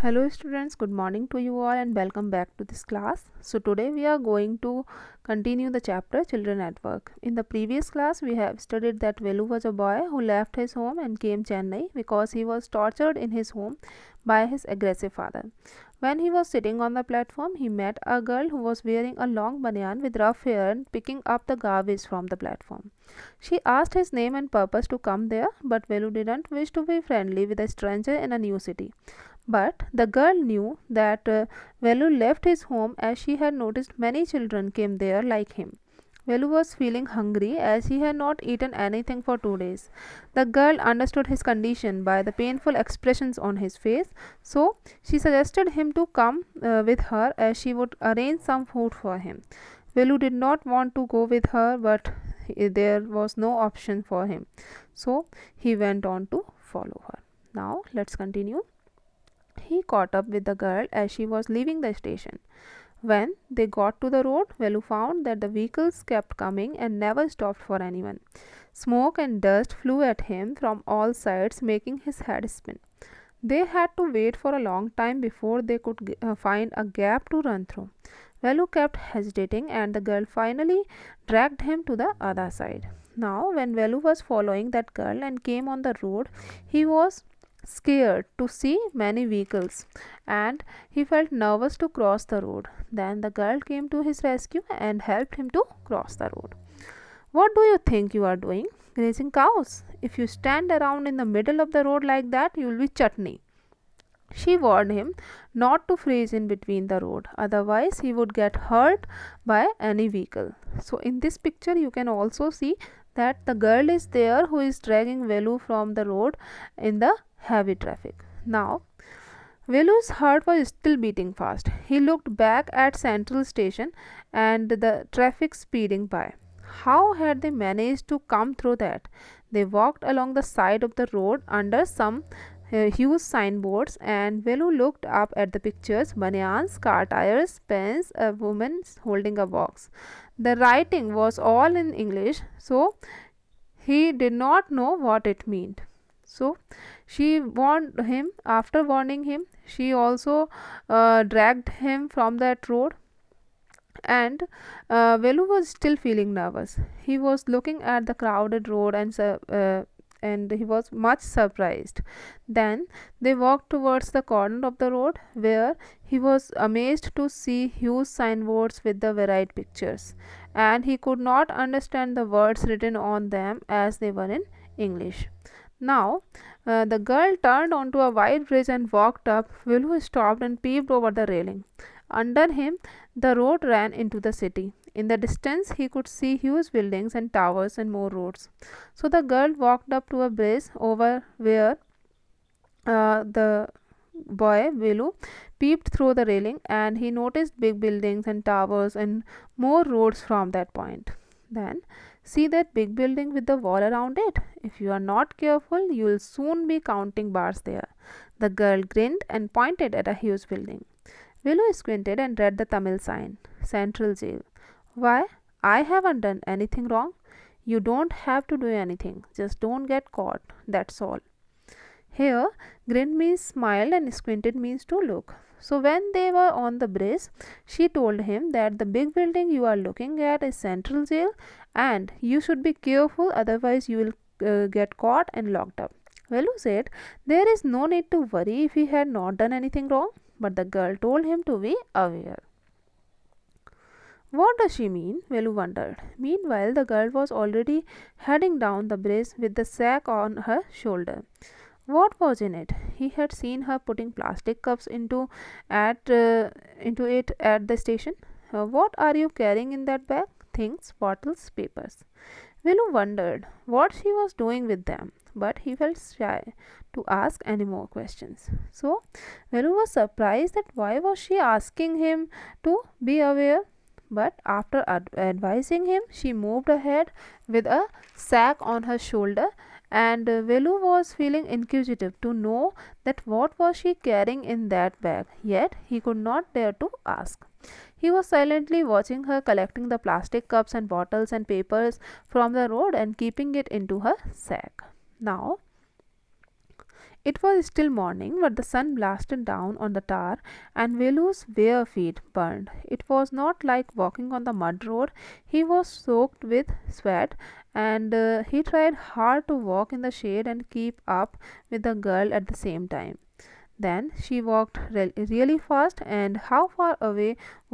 hello students good morning to you all and welcome back to this class so today we are going to continue the chapter children at work in the previous class we have studied that velu was a boy who left his home and came chennai because he was tortured in his home by his aggressive father when he was sitting on the platform he met a girl who was wearing a long banyan with rough hair and picking up the garbage from the platform she asked his name and purpose to come there but velu didn't wish to be friendly with a stranger in a new city but the girl knew that uh, Velu left his home as she had noticed many children came there like him. Velu was feeling hungry as he had not eaten anything for two days. The girl understood his condition by the painful expressions on his face, so she suggested him to come uh, with her as she would arrange some food for him. Velu did not want to go with her, but there was no option for him, so he went on to follow her. Now, let's continue. He caught up with the girl as she was leaving the station. When they got to the road, Velu found that the vehicles kept coming and never stopped for anyone. Smoke and dust flew at him from all sides, making his head spin. They had to wait for a long time before they could uh, find a gap to run through. Velu kept hesitating, and the girl finally dragged him to the other side. Now, when Velu was following that girl and came on the road, he was scared to see many vehicles and he felt nervous to cross the road. Then the girl came to his rescue and helped him to cross the road. What do you think you are doing? Grazing cows. If you stand around in the middle of the road like that, you will be chutney. She warned him not to freeze in between the road, otherwise, he would get hurt by any vehicle. So, in this picture, you can also see that the girl is there who is dragging Velu from the road in the heavy traffic. Now, Velu's heart was still beating fast. He looked back at Central Station and the traffic speeding by. How had they managed to come through that? They walked along the side of the road under some uh, huge signboards and Velu looked up at the pictures, banyans, car tires, pens, a woman holding a box. The writing was all in English, so he did not know what it meant. So she warned him, after warning him, she also uh, dragged him from that road and uh, Velu was still feeling nervous. He was looking at the crowded road and uh, uh and he was much surprised. Then they walked towards the corner of the road where he was amazed to see huge signboards with the varied pictures, and he could not understand the words written on them as they were in English. Now, uh, the girl turned onto a wide bridge and walked up. Wilhu stopped and peeped over the railing. Under him, the road ran into the city. In the distance, he could see huge buildings and towers and more roads. So the girl walked up to a bridge over where uh, the boy, Velu, peeped through the railing and he noticed big buildings and towers and more roads from that point. Then, see that big building with the wall around it? If you are not careful, you will soon be counting bars there. The girl grinned and pointed at a huge building. Willow squinted and read the Tamil sign Central Jail. Why? I haven't done anything wrong. You don't have to do anything. Just don't get caught. That's all. Here, grin means smile, and squinted means to look. So when they were on the bridge, she told him that the big building you are looking at is central jail and you should be careful otherwise you will uh, get caught and locked up. Velu said, there is no need to worry if he had not done anything wrong. But the girl told him to be aware. What does she mean? Velu wondered. Meanwhile, the girl was already heading down the bridge with the sack on her shoulder. What was in it? He had seen her putting plastic cups into at uh, into it at the station. Uh, what are you carrying in that bag? Things, bottles, papers. Velu wondered what she was doing with them, but he felt shy to ask any more questions. So, Velu was surprised that why was she asking him to be aware but after ad advising him, she moved ahead with a sack on her shoulder and uh, Velu was feeling inquisitive to know that what was she carrying in that bag, yet he could not dare to ask. He was silently watching her collecting the plastic cups and bottles and papers from the road and keeping it into her sack. Now, it was still morning, but the sun blasted down on the tar, and Velu's bare feet burned. It was not like walking on the mud road. He was soaked with sweat, and uh, he tried hard to walk in the shade and keep up with the girl at the same time. Then she walked re really fast, and how far away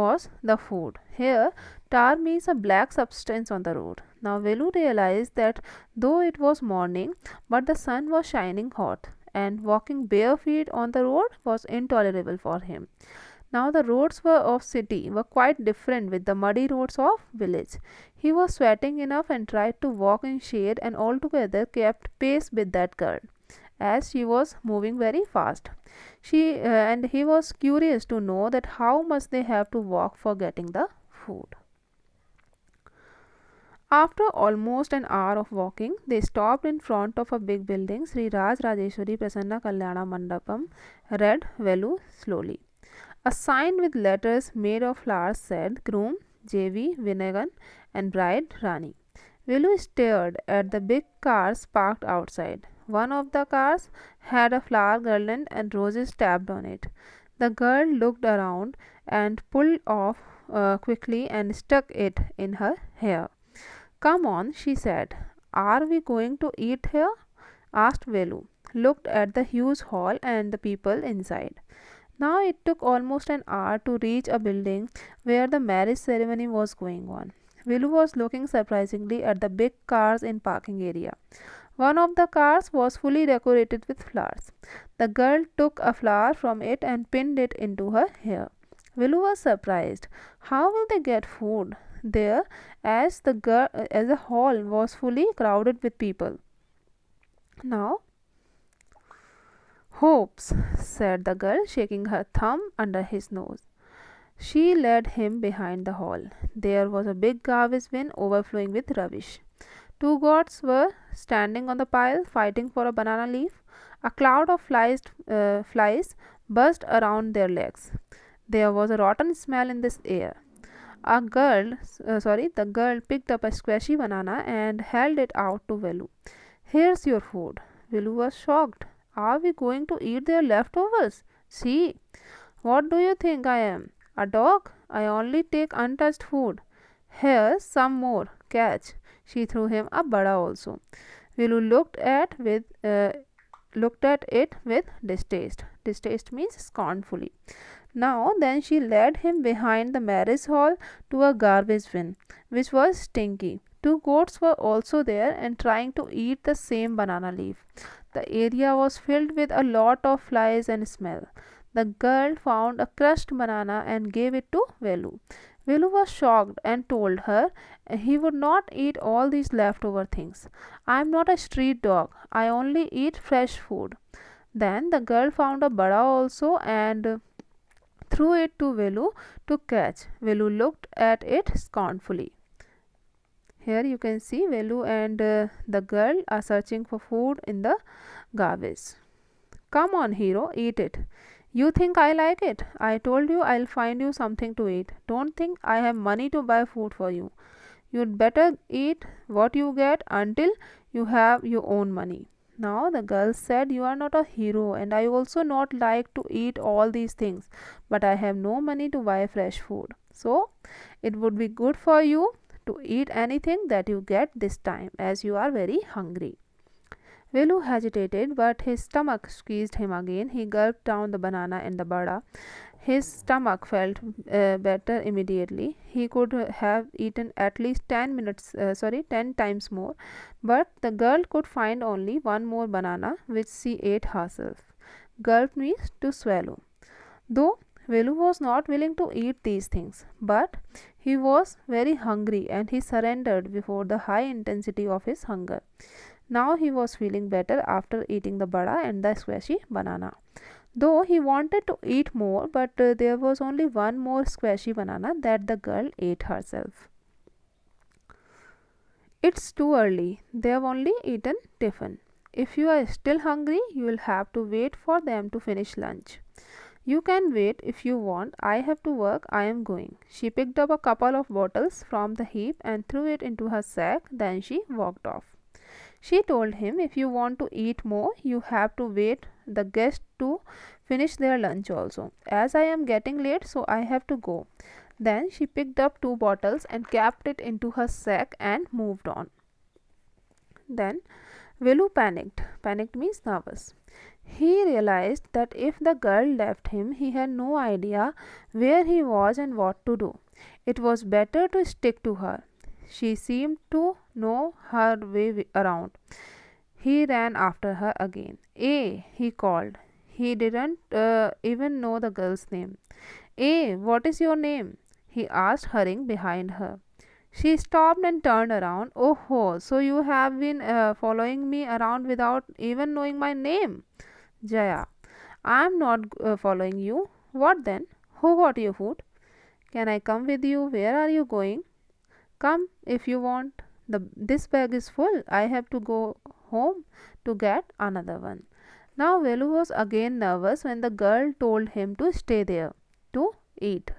was the food? Here, tar means a black substance on the road. Now, Velu realized that though it was morning, but the sun was shining hot and walking bare feet on the road was intolerable for him. Now the roads were of city were quite different with the muddy roads of village. He was sweating enough and tried to walk in shade and altogether kept pace with that girl as she was moving very fast. She uh, and he was curious to know that how much they have to walk for getting the food. After almost an hour of walking, they stopped in front of a big building, Sri Raj Rajeshwari Prasanna Kalyana Mandapam, read Velu slowly. A sign with letters made of flowers said Groom, JV, Vinayan, and Bride, Rani. Velu stared at the big cars parked outside. One of the cars had a flower garland and roses tapped on it. The girl looked around and pulled off uh, quickly and stuck it in her hair. Come on, she said. Are we going to eat here? asked Velu, looked at the huge hall and the people inside. Now it took almost an hour to reach a building where the marriage ceremony was going on. Velu was looking surprisingly at the big cars in parking area. One of the cars was fully decorated with flowers. The girl took a flower from it and pinned it into her hair. Velu was surprised. How will they get food? there as the as the hall was fully crowded with people. Now, hopes, said the girl, shaking her thumb under his nose. She led him behind the hall. There was a big garbage bin overflowing with rubbish. Two goats were standing on the pile, fighting for a banana leaf. A cloud of flies, uh, flies buzzed around their legs. There was a rotten smell in this air. A girl, uh, sorry, the girl picked up a squashy banana and held it out to Velu. Here's your food. Velu was shocked. Are we going to eat their leftovers? See, what do you think I am? A dog? I only take untouched food. Here's some more. Catch. She threw him a bada also. Velu looked at with uh, looked at it with distaste. Distaste means scornfully. Now then she led him behind the marriage hall to a garbage bin, which was stinky. Two goats were also there and trying to eat the same banana leaf. The area was filled with a lot of flies and smell. The girl found a crushed banana and gave it to Velu. Velu was shocked and told her he would not eat all these leftover things. I am not a street dog. I only eat fresh food. Then the girl found a bada also and threw it to Velu to catch. Velu looked at it scornfully. Here you can see Velu and uh, the girl are searching for food in the garbage. Come on, hero, eat it. You think I like it? I told you I'll find you something to eat. Don't think I have money to buy food for you. You'd better eat what you get until you have your own money. Now the girl said, You are not a hero, and I also not like to eat all these things, but I have no money to buy fresh food. So it would be good for you to eat anything that you get this time, as you are very hungry. Velu hesitated, but his stomach squeezed him again. He gulped down the banana and the bada his stomach felt uh, better immediately. He could have eaten at least 10 minutes, uh, sorry, 10 times more. But the girl could find only one more banana, which she ate herself. Gulp means to swallow. Though Velu was not willing to eat these things, but he was very hungry and he surrendered before the high intensity of his hunger. Now he was feeling better after eating the bada and the squashy banana. Though he wanted to eat more, but uh, there was only one more squashy banana that the girl ate herself. It's too early. They have only eaten tiffin. If you are still hungry, you will have to wait for them to finish lunch. You can wait if you want. I have to work. I am going. She picked up a couple of bottles from the heap and threw it into her sack. Then she walked off. She told him if you want to eat more, you have to wait the guests to finish their lunch also. As I am getting late, so I have to go. Then she picked up two bottles and capped it into her sack and moved on. Then Velu panicked. Panicked means nervous. He realized that if the girl left him, he had no idea where he was and what to do. It was better to stick to her. She seemed to know her way around. He ran after her again. A, he called. He didn't uh, even know the girl's name. A, what is your name? He asked, hurrying behind her. She stopped and turned around. Oh, ho, so you have been uh, following me around without even knowing my name? Jaya, I am not uh, following you. What then? Who got your food? Can I come with you? Where are you going? Come if you want the this bag is full i have to go home to get another one now velu was again nervous when the girl told him to stay there to eat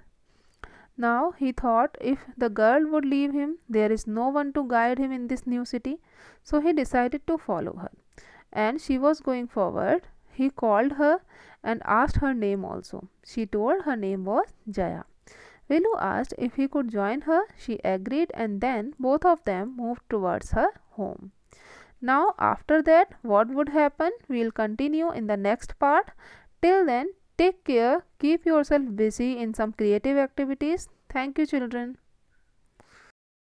now he thought if the girl would leave him there is no one to guide him in this new city so he decided to follow her and she was going forward he called her and asked her name also she told her name was jaya Velu asked if he could join her. She agreed and then both of them moved towards her home. Now after that what would happen? We will continue in the next part. Till then take care. Keep yourself busy in some creative activities. Thank you children.